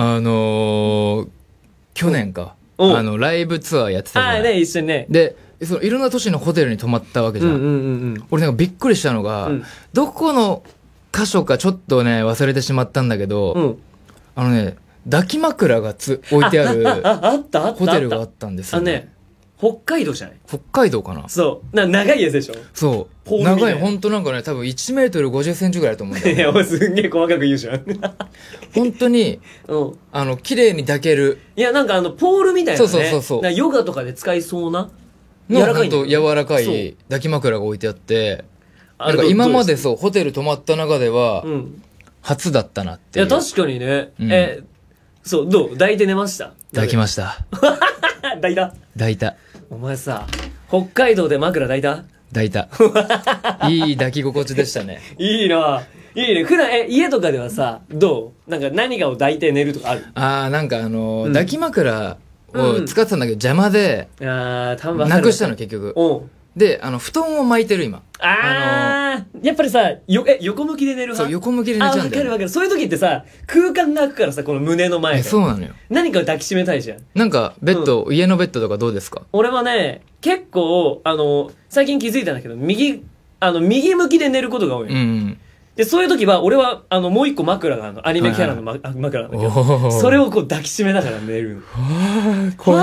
あのー、去年か、あの、ライブツアーやってたじい。ね、一緒にね。で、そのいろんな都市のホテルに泊まったわけじゃん。うんうんうん、俺なんかびっくりしたのが、うん、どこの箇所かちょっとね、忘れてしまったんだけど、うん、あのね、抱き枕がつ置いてあるホテルがあったんですよ、ね。あね北海道じゃない北海道かなそうな長いやつでしょそう長い本当なんかね多分1メートル5 0ンチぐらいだと思うんだよ、ね、いやすんげえ細かく言うじゃん 本当に、うん、あの綺麗に抱けるいやなんかあのポールみたいな、ね、そうそうそうそうヨガとかで使いそうな柔らかい柔らかい抱き枕が置いてあってなんか今までそうホテル泊まった中では、うん、初だったなっていや確かにね、うん、えそうどう抱いて寝ました抱きました 抱いた抱いたお前さ北海道で枕抱いた抱いた いい抱き心地でしたねいいないいね普段え家とかではさどうなんか何かを抱いて寝るとかあるああ、なんかあのーうん抱き枕を使ってたんだけど邪魔でああ、たぶんなくしたの結局うんであの布団を巻いてる今ああやっぱりさよえ横向きで寝る派そう横向きで寝ちゃうんだよあわかるわかるそういう時ってさ空間が空くからさこの胸の前でそうなのよ何かを抱きしめたいじゃんなんかベッド、家のベッドとかどうですか俺はね結構あの最近気づいたんだけど右あの右向きで寝ることが多いうんでそういう時は俺はあのもう一個枕があるのアニメキャラの、ま枕なんだけどそれをこう抱きしめながら寝るのこい